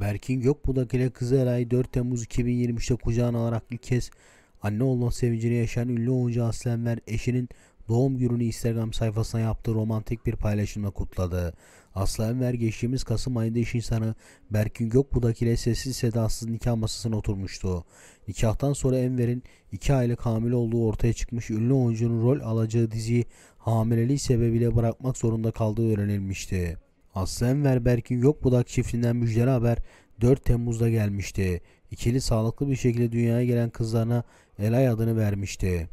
Berk'in Gökbudak'ıyla kızı Eray'ı 4 Temmuz 2023'te kucağına alarak ilk kez anne olma sevincini yaşayan ünlü oyuncu Aslenver eşinin doğum gününü Instagram sayfasına yaptığı romantik bir paylaşımla kutladı. Aslı Enver geçtiğimiz Kasım ayında iş insanı Berkin Gökbudak ile sessiz sedasız nikah masasına oturmuştu. Nikahtan sonra Enver'in iki aylık hamile olduğu ortaya çıkmış ünlü oyuncunun rol alacağı diziyi hamileliği sebebiyle bırakmak zorunda kaldığı öğrenilmişti. Aslı Enver Berk'in Yok Budak çiftinden müjdeli haber 4 Temmuz'da gelmişti. İkili sağlıklı bir şekilde dünyaya gelen kızlarına Elay adını vermişti.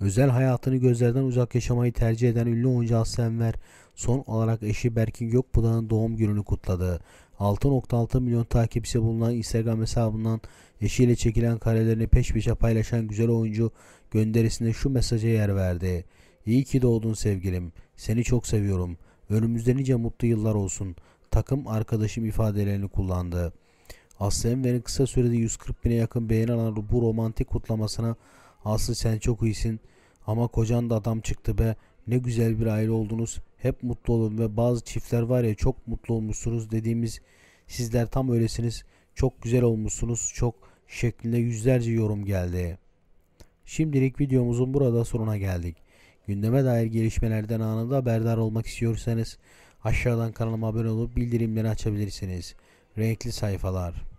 Özel hayatını gözlerden uzak yaşamayı tercih eden ünlü oyuncu Aslı Enver son olarak eşi Berkin Gökbudak'ın doğum gününü kutladı. 6.6 milyon takipçisi bulunan Instagram hesabından eşiyle çekilen karelerini peş peşe paylaşan güzel oyuncu gönderisinde şu mesaja yer verdi. İyi ki doğdun sevgilim. Seni çok seviyorum. Önümüzde nice mutlu yıllar olsun. Takım arkadaşım ifadelerini kullandı. Aslı Enver'in kısa sürede 140 bine yakın beğeni alan bu romantik kutlamasına Aslı sen çok iyisin ama kocan da adam çıktı be ne güzel bir aile oldunuz hep mutlu olun ve bazı çiftler var ya çok mutlu olmuşsunuz dediğimiz sizler tam öylesiniz çok güzel olmuşsunuz çok şeklinde yüzlerce yorum geldi. Şimdilik videomuzun burada sonuna geldik. Gündeme dair gelişmelerden anında haberdar olmak istiyorsanız aşağıdan kanalıma abone olup bildirimleri açabilirsiniz. Renkli sayfalar.